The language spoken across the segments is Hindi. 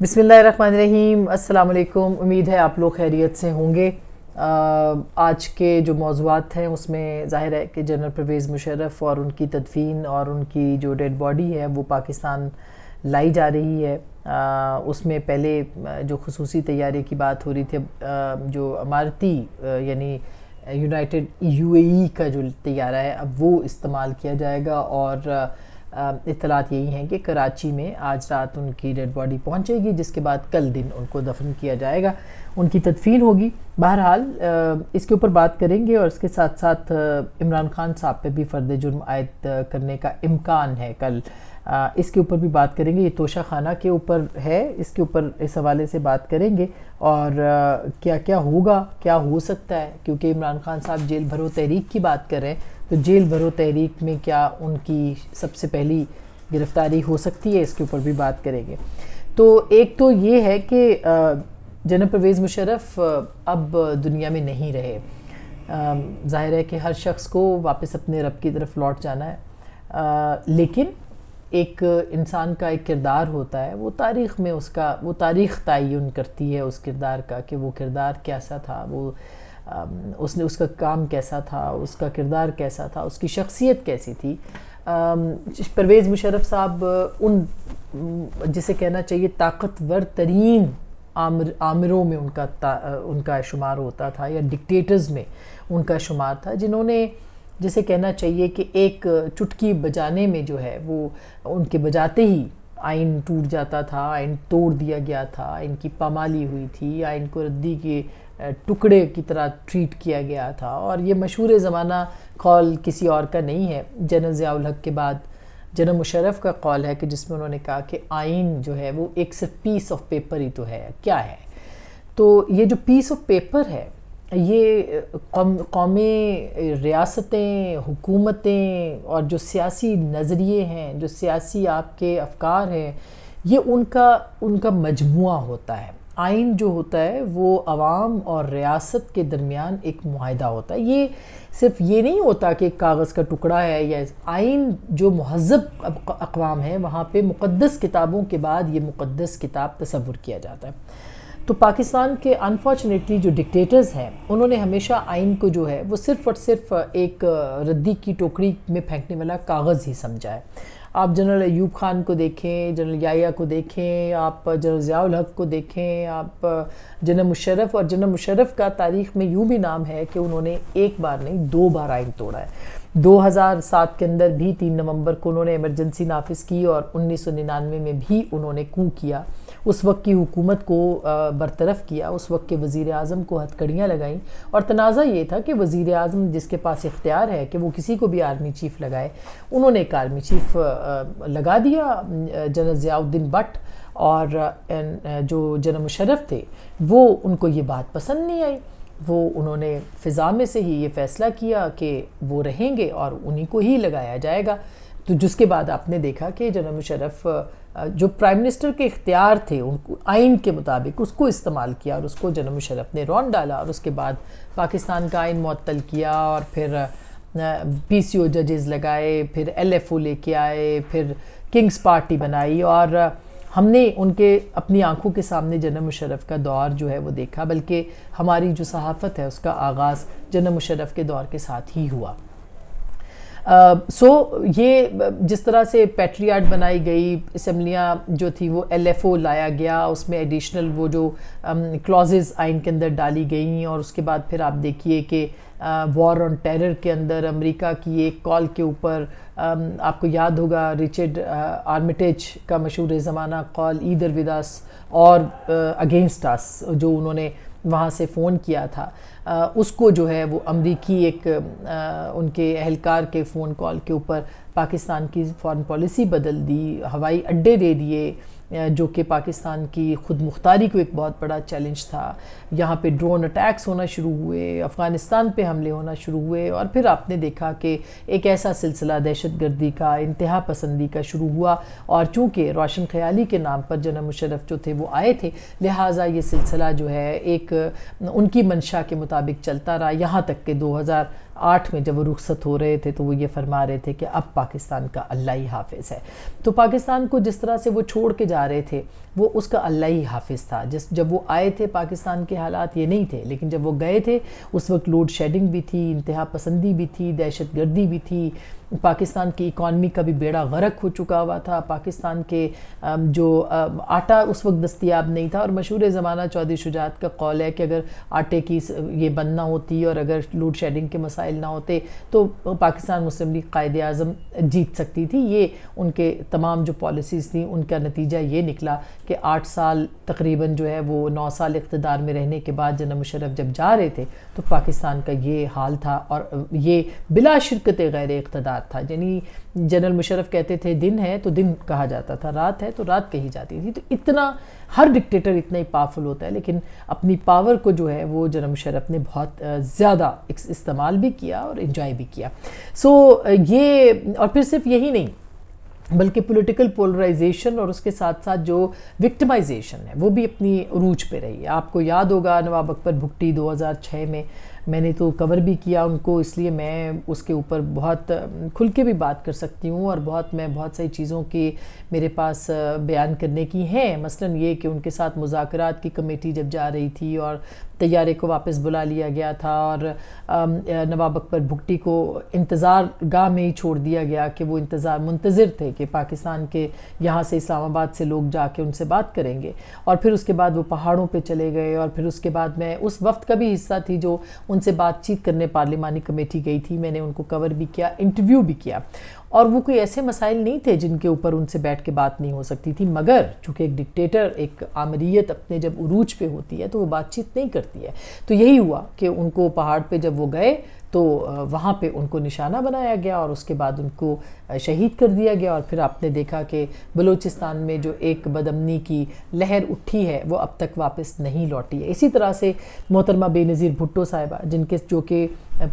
बिसमीम अल्लाम उम्मीद है आप लोग खैरियत से होंगे आज के जो मौजूद हैं उसमें ज़ाहिर है कि जनरल परवेज़ मुशरफ़ और उनकी तदफीन और उनकी जो डेड बॉडी है वो पाकिस्तान लाई जा रही है आ, उसमें पहले जो खसूस तैयारी की बात हो रही थी आ, जो अमारती यानी यूनाइटेड यूएई का जो तैयारा है अब वो इस्तेमाल किया जाएगा और इतलात यही हैं कि कराची में आज रात उनकी डेड बॉडी पहुंचेगी जिसके बाद कल दिन उनको दफन किया जाएगा उनकी तदफीन होगी बहरहाल इसके ऊपर बात करेंगे और इसके साथ साथ इमरान खान साहब पे भी फर्द जुर्म आयद करने का इम्कान है कल आ, इसके ऊपर भी बात करेंगे ये तोशा खाना के ऊपर है इसके ऊपर इस हवाले से बात करेंगे और आ, क्या क्या होगा क्या हो सकता है क्योंकि इमरान खान साहब जेल भरो तहरीक की बात कर रहे हैं तो जेल भरो तहरीक में क्या उनकी सबसे पहली गिरफ़्तारी हो सकती है इसके ऊपर भी बात करेंगे तो एक तो ये है कि जनरल परवेज़ मुशरफ अब दुनिया में नहीं रहे ज़ाहिर है कि हर शख्स को वापस अपने रब की तरफ लौट जाना है आ, लेकिन एक इंसान का एक किरदार होता है वो तारीख़ में उसका वो तारीख़ तयन करती है उस किरदार का कि वो किरदार कैसा था वो उसने उसका काम कैसा था उसका किरदार कैसा था उसकी शख्सियत कैसी थी परवेज़ मुशरफ साहब उन जिसे कहना चाहिए ताकतवर तरीन आमर आमिरों में उनका उनका शुमार होता था या डिक्टेटर्स में उनका शुमार था जिन्होंने जिसे कहना चाहिए कि एक चुटकी बजाने में जो है वो उनके बजाते ही आइन टूट जाता था आइन तोड़ दिया गया था आइन की पामाली हुई थी आइन को रद्दी के टुकड़े की तरह ट्रीट किया गया था और ये मशहूर ज़माना कौल किसी और का नहीं है जनरल ज़ियाउल हक के बाद जनरल मुशरफ का कौल है कि जिसमें उन्होंने कहा कि आइन जो है वो एक सिर्फ पीस ऑफ पेपर ही तो है क्या है तो ये जो पीस ऑफ पेपर है ये कौम कौमें रियासतें हुकूमतें और जो सियासी नज़रिए हैं जो सियासी आपके अफकार हैं ये उनका उनका मजमु होता है आइन जो होता है वो आवाम और रियासत के दरमियान एक माहदा होता है ये सिर्फ ये नहीं होता कि कागज़ का टुकड़ा है या आइन जो महजब अकवाम है वहाँ पे मुक़दस किताबों के बाद ये मुक़दस किताब तस्वुर किया जाता है तो पाकिस्तान के अनफॉर्चुनेटली जो डिक्टेटर्स हैं उन्होंने हमेशा आइन को जो है वो सिर्फ और सिर्फ एक रद्दी की टोकरी में फेंकने वाला कागज़ ही समझा है आप जनरल ऐब खान को देखें जनरल याया को देखें आप जनरल ज़ियाउल हक को देखें आप जनरल मुशरफ और जनरल मुशरफ का तारीख में यूँ भी नाम है कि उन्होंने एक बार नहीं दो बार आइन तोड़ा है 2007 के अंदर भी तीन नवंबर को उन्होंने इमरजेंसी नाफिज की और 1999 में भी उन्होंने कू किया उस वक्त की हुकूमत को बरतरफ किया उस वक्त के वज़ी अजम को हथकड़ियाँ लगाईं और तनाज़ा ये था कि वज़ी अजम जिसके पास इख्तियार है कि वो किसी को भी आर्मी चीफ़ लगाए उन्होंने एक आर्मी चीफ़ लगा दिया जनरल ज़ियाउद्दीन भट्ट और जो जनरल मुशरफ थे वो उनको ये बात पसंद नहीं आई वो उन्होंने फ़िज़ा में से ही ये फ़ैसला किया कि वो रहेंगे और उन्हीं को ही लगाया जाएगा तो जिसके बाद आपने देखा कि जनरल मुशरफ जो प्राइम मिनिस्टर के इख्तियार थे उनको आइन के मुताबिक उसको इस्तेमाल किया और उसको जन्म मुशरफ ने रौन डाला और उसके बाद पाकिस्तान का आइन मअतल किया और फिर पी सी ओ जजेज़ लगाए फिर एल एफ ओ लेके आए फिर किंग्स पार्टी बनाई और हमने उनके अपनी आंखों के सामने जन्म मुशरफ का दौर जो है वो देखा बल्कि हमारी जो सहाफ़त है उसका आगाज़ जन्म मुशरफ के दौर के साथ ही हुआ सो uh, ये जिस तरह से पेट्रियाड बनाई गई असम्बलियाँ जो थी वो एलएफओ लाया गया उसमें एडिशनल वो जो क्लॉजेज आइन के अंदर डाली गई और उसके बाद फिर आप देखिए कि वॉर ऑन टेरर के अंदर अमेरिका की एक कॉल के ऊपर आपको याद होगा रिचर्ड आर्मिटेज का मशहूर ज़माना कॉल ईदर विदास और अगेंस्ट आस जो उन्होंने वहाँ से फ़ोन किया था उसको जो है वो अमरीकी एक उनके अहलकार के फ़ोन कॉल के ऊपर पाकिस्तान की फॉरेन पॉलिसी बदल दी हवाई अड्डे दे दिए जो कि पाकिस्तान की खुद मुख्तारी को एक बहुत बड़ा चैलेंज था यहाँ पे ड्रोन अटैक्स होना शुरू हुए अफ़गानिस्तान पे हमले होना शुरू हुए और फिर आपने देखा कि एक ऐसा सिलसिला दहशत गर्दी का इंतहा पसंदी का शुरू हुआ और चूँकि रोशन ख्याली के नाम पर जना मुशरफ जो थे वो आए थे लिहाजा ये सिलसिला जो है एक उनकी मंशा के मुताबिक चलता रहा यहाँ तक कि दो हज़ार आठ में जब वो रुखसत हो रहे थे तो वो ये फरमा रहे थे कि अब पाकिस्तान का अल्लाह ही हाफिज़ है तो पाकिस्तान को जिस तरह से वो छोड़ के जा रहे थे वो उसका अल्लाह ही हाफिज़ था जिस जब वो आए थे पाकिस्तान के हालात ये नहीं थे लेकिन जब वो गए थे उस वक्त लोड शेडिंग भी थी इंतहा पसंदी भी थी दहशत गर्दी भी थी पाकिस्तान की इकॉनमी का भी बेड़ा गरक हो चुका हुआ था पाकिस्तान के जो आटा उस वक्त दस्तियाब नहीं था और मशहूर ज़माना चौधरी शुजात का कौल है कि अगर आटे की ये बंद ना होती और अगर लोड शेडिंग के मसाइल ना होते तो पाकिस्तान मुस्लिम लीग कायद अज़म जीत सकती थी ये उनके तमाम जो पॉलिसीज़ थी उनका नतीजा ये निकला कि आठ साल तकरीबन जो है वो नौ साल इकतदार में रहने के बाद जना मुशरफ जब जा रहे थे तो पाकिस्तान का ये हाल था और ये बिला शिरकत गैर इकतदार रात था यानी जनरल मुशरफ कहते थे दिन है तो दिन कहा जाता था रात है तो रात कही जाती थी तो इतना हर डिक्टेटर इतना ही पावरफुल होता है लेकिन अपनी पावर को जो है वो जनरल मुशरफ ने बहुत ज़्यादा इस्तेमाल भी किया और इन्जॉय भी किया सो ये और फिर सिर्फ यही नहीं बल्कि पॉलिटिकल पोलराइजेशन और उसके साथ साथ जो विक्टिमाइजेशन है वो भी अपनी रूच पे रही है आपको याद होगा नवाब अकबर भुट्टी 2006 में मैंने तो कवर भी किया उनको इसलिए मैं उसके ऊपर बहुत खुल के भी बात कर सकती हूँ और बहुत मैं बहुत सारी चीज़ों के मेरे पास बयान करने की हैं मसलन ये कि उनके साथ मुजाकरात की कमेटी जब जा रही थी और तैयारे को वापस बुला लिया गया था और नवाब अकबर भुट्टी को इंतज़ार गाह में ही छोड़ दिया गया कि वो इंतज़ार मुंतज़र थे कि पाकिस्तान के यहाँ से इस्लामाबाद से लोग जाके उनसे बात करेंगे और फिर उसके बाद वो पहाड़ों पर चले गए और फिर उसके बाद मैं उस वक्त का भी हिस्सा थी जो उनसे बातचीत करने पार्लिमानी कमेटी गई थी मैंने उनको कवर भी किया इंटरव्यू भी किया और वो कोई ऐसे मसाइल नहीं थे जिनके ऊपर उनसे बैठ के बात नहीं हो सकती थी मगर चूँकि एक डिक्टेटर एक आमरीत अपने जब उरूज पे होती है तो वो बातचीत नहीं करती करती है तो यही हुआ कि उनको पहाड़ पे जब वो गए तो वहाँ पे उनको निशाना बनाया गया और उसके बाद उनको शहीद कर दिया गया और फिर आपने देखा कि बलूचिस्तान में जो एक बदमनी की लहर उठी है वो अब तक वापस नहीं लौटी है इसी तरह से मोहतरमा बेनज़ीर भुट्टो साहिबा जिनके जो कि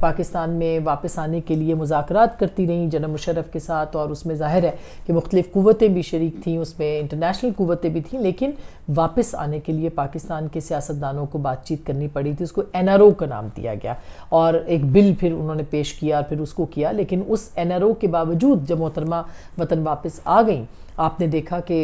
पाकिस्तान में वापस आने के लिए मुजाकर करती रहीं जनरल मुशरफ के साथ और उसमें जाहिर है कि मुख्तफ़ क़वतें भी शरीक थीं उसमें इंटरनेशनल क़वतें भी थीं लेकिन वापस आने के लिए पाकिस्तान के सियासतदानों को बातचीत करनी पड़ी थी उसको एन आर ओ का नाम दिया गया और एक बिल फिर उन्होंने पेश किया और फिर उसको किया लेकिन उस एन आर ओ के बावजूद जब मोहतरमा वतन वापस आ गई आपने देखा कि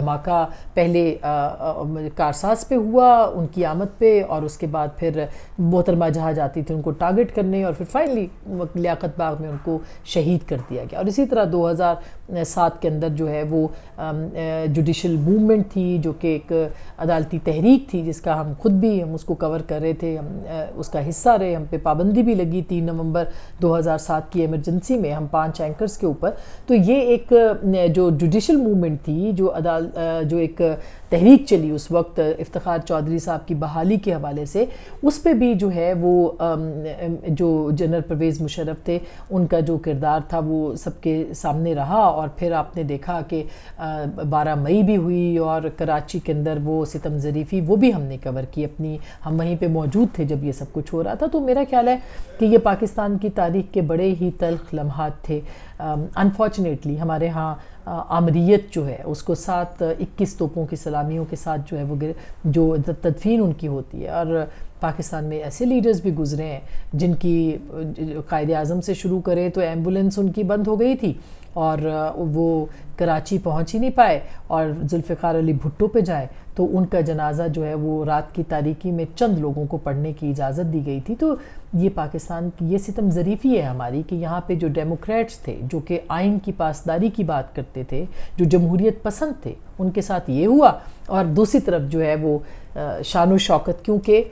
धमाका पहले कारसाज पे हुआ उनकी आमद पे और उसके बाद फिर मोहतरमा जहाँ जाती थी उनको टारगेट करने और फिर फाइनली लियाकत बाग में उनको शहीद कर दिया गया और इसी तरह 2007 के अंदर जो है वो जुडिशल मूवमेंट थी जो कि एक अदालती तहरीक थी जिसका हम खुद भी हम उसको कवर कर रहे थे हम उसका हिस्सा रहे हम पे पाबंदी भी लगी तीन नवंबर 2007 की एमरजेंसी में हम पांच एंकर्स के ऊपर तो ये एक जो जुडिशल सोशल मूवमेंट थी जो अदाल जो एक तहरीक चली उस वक्त इफ्तार चौधरी साहब की बहाली के हवाले से उस पर भी जो है वो जो जनरल परवेज़ मुशरफ थे उनका जो किरदार था वो सबके सामने रहा और फिर आपने देखा कि बारह मई भी हुई और कराची के अंदर वो सितम ज़रीफ़ी वो भी हमने कवर की अपनी हम वहीं पर मौजूद थे जब ये सब कुछ हो रहा था तो मेरा ख्याल है कि ये पाकिस्तान की तारीख के बड़े ही तलख लम्हात थे अनफॉर्चुनेटली um, हमारे यहाँ uh, आमरीत जो है उसको साथ uh, इक्कीस तोपों की सलामियों के साथ जो है वो जो तदफीन उनकी होती है और पाकिस्तान में ऐसे लीडर्स भी गुजरे हैं जिनकी कायद अज़म से शुरू करें तो एम्बुलेंस उनकी बंद हो गई थी और वो कराची पहुंच ही नहीं पाए और जुल्फ़ार अली भुट्टो पे जाए तो उनका जनाजा जो है वो रात की तारीकी में चंद लोगों को पढ़ने की इजाज़त दी गई थी तो ये पाकिस्तान की ये सितम ज़रीफ़ी है हमारी कि यहाँ पे जो डेमोक्रेट्स थे जो कि आइन की पासदारी की बात करते थे जो जमहूरीत पसंद थे उनके साथ ये हुआ और दूसरी तरफ जो है वो शान शौकत क्योंकि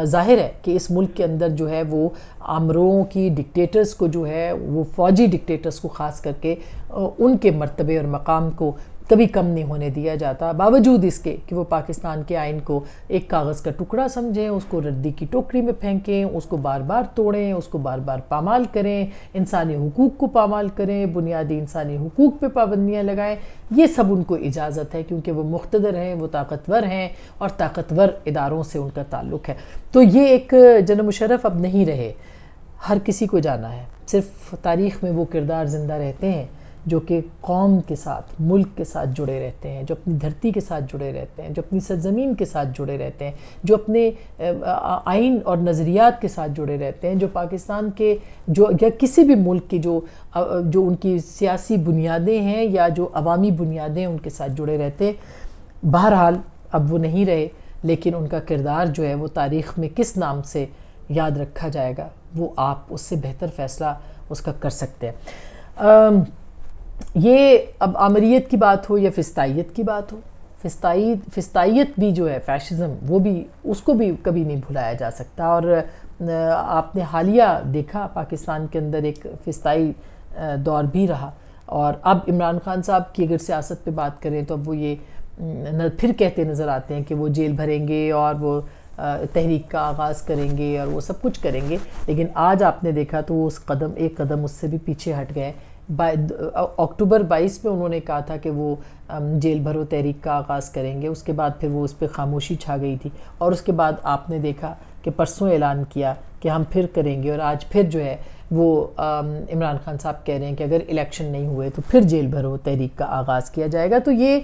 ज़ाहिर है कि इस मुल्क के अंदर जो है वो आमरों की डिक्टेटर्स को जो है वो फ़ौजी डिक्टेटर्स को ख़ास करके उनके मरतबे और मकाम को कभी कम नहीं होने दिया जाता बावजूद इसके कि वो पाकिस्तान के आइन को एक कागज़ का टुकड़ा समझें उसको रद्दी की टोकरी में फेंकें उसको बार बार तोड़ें उसको बार बार पामाल करें इंसानी हकूक़ को पामाल करें बुनियादी इंसानी हकूक़ पर पाबंदियाँ लगाएं ये सब उनको इजाज़त है क्योंकि वो मुख्तर हैं वो ताकतवर हैं और ताकतवर इदारों से उनका ताल्लुक़ है तो ये एक जन मुशरफ अब नहीं रहे हर किसी को जाना है सिर्फ तारीख़ में वो किरदार ज़िंदा रहते हैं जो कि कौम के साथ मुल्क के साथ जुड़े रहते हैं जो अपनी धरती के साथ जुड़े रहते हैं जो अपनी सरजमीन के साथ जुड़े रहते हैं जो अपने आइन और नज़रियात के साथ जुड़े रहते हैं जो पाकिस्तान के जो या किसी भी मुल्क की जो जो उनकी सियासी बुनियादें हैं या जो अवामी बुनियादें उनके साथ जुड़े रहते हैं बहरहाल अब वो नहीं रहे लेकिन उनका किरदार जो है वो तारीख़ में किस नाम से याद रखा जाएगा वो आप उससे बेहतर फ़ैसला उसका कर सकते हैं ये अब आमरीत की बात हो या फ़िस्ताइत की बात हो फ़िस्ताई फ़िस्ताइत भी जो है फैशिज़म वो भी उसको भी कभी नहीं भुलाया जा सकता और आपने हालिया देखा पाकिस्तान के अंदर एक फ़िस्ताई दौर भी रहा और अब इमरान खान साहब की अगर सियासत पे बात करें तो अब वो ये न फिर कहते नज़र आते हैं कि वो जेल भरेंगे और वो तहरीक का आगाज़ करेंगे और वो सब कुछ करेंगे लेकिन आज आपने देखा तो वो उस कदम एक कदम उससे भी पीछे हट गए बाई अक्टूबर 22 में उन्होंने कहा था कि वो जेल भरो तहरीक का आगाज़ करेंगे उसके बाद फिर वो उस पर खामोशी छा गई थी और उसके बाद आपने देखा कि परसों ऐलान किया कि हम फिर करेंगे और आज फिर जो है वो इमरान खान साहब कह रहे हैं कि अगर इलेक्शन नहीं हुए तो फिर जेल भरो तहरीक का आगाज़ किया जाएगा तो ये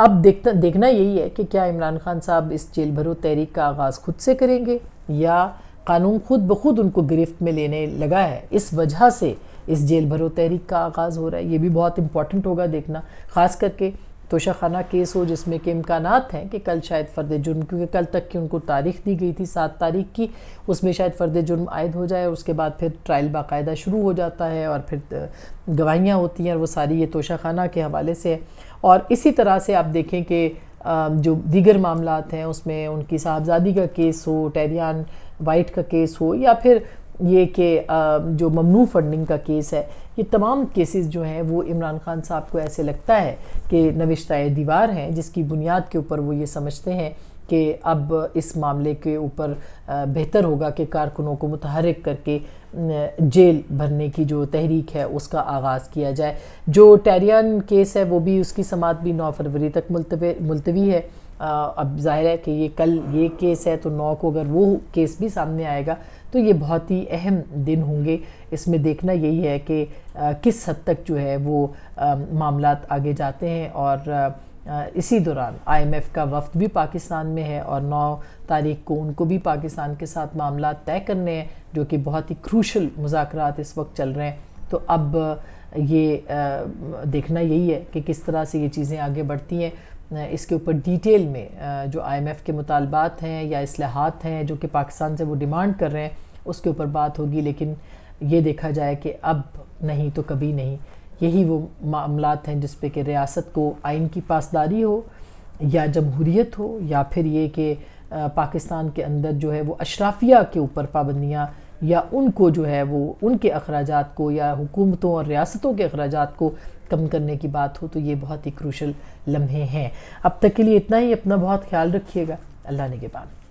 अब देखता देखना यही है कि क्या इमरान खान साहब इस जेल भरो तहरीक का आगाज़ खुद से करेंगे या कानून खुद ब खुद उनको गिरफ्त में लेने लगा है इस वजह से इस जेल भरो तहरीक का आगाज़ हो रहा है ये भी बहुत इंपॉर्टेंट होगा देखना ख़ास करके तोशाखाना केस हो जिसमें के इम्कान हैं कि कल शायद फ़र्द जुर्म क्योंकि कल तक की उनको तारीख दी गई थी सात तारीख की उसमें शायद फ़र्द जुर्म आयद हो जाए उसके बाद फिर ट्रायल बाकायदा शुरू हो जाता है और फिर गवाहियाँ होती हैं और वो सारी ये तोशाखाना के हवाले से है और इसी तरह से आप देखें कि जो दीगर मामला हैं उसमें उनकी साहबजादी का केस हो टैरियान वाइट का केस हो या फिर ये कि जो ममनू फंडिंग का केस है ये तमाम केसेस जो हैं वो इमरान खान साहब को ऐसे लगता है कि नविश्ताए दीवार हैं जिसकी बुनियाद के ऊपर वो ये समझते हैं कि अब इस मामले के ऊपर बेहतर होगा कि कारकुनों को मुतहरक करके जेल भरने की जो तहरीक है उसका आगाज़ किया जाए जो टैरियन केस है वो भी उसकी समात भी नौ फरवरी तक मुलतवी है अब जाहिर है कि ये कल ये केस है तो नौ को अगर वो केस भी सामने आएगा तो ये बहुत ही अहम दिन होंगे इसमें देखना यही है कि किस हद तक जो है वो मामला आगे जाते हैं और इसी दौरान आईएमएफ का वफ्त भी पाकिस्तान में है और 9 तारीख को उनको भी पाकिस्तान के साथ मामला तय करने हैं जो कि बहुत ही क्रूशल मुजाकर इस वक्त चल रहे हैं तो अब ये देखना यही है कि किस तरह से ये चीज़ें आगे बढ़ती हैं इसके ऊपर डिटेल में जो आईएमएफ के मुतालबात हैं या असलाहत हैं जो कि पाकिस्तान से वो डिमांड कर रहे हैं उसके ऊपर बात होगी लेकिन ये देखा जाए कि अब नहीं तो कभी नहीं यही वो मामला हैं जिस कि रियासत को आइन की पासदारी हो या जमहूरीत हो या फिर ये कि पाकिस्तान के अंदर जो है वो अशराफिया के ऊपर पाबंदियाँ या उनको जो है वो उनके अखराज को या हुकूमतों और रियासतों के अखराज को कम करने की बात हो तो ये बहुत ही क्रूशल लम्हे हैं अब तक के लिए इतना ही अपना बहुत ख्याल रखिएगा अल्लाह ने के बाद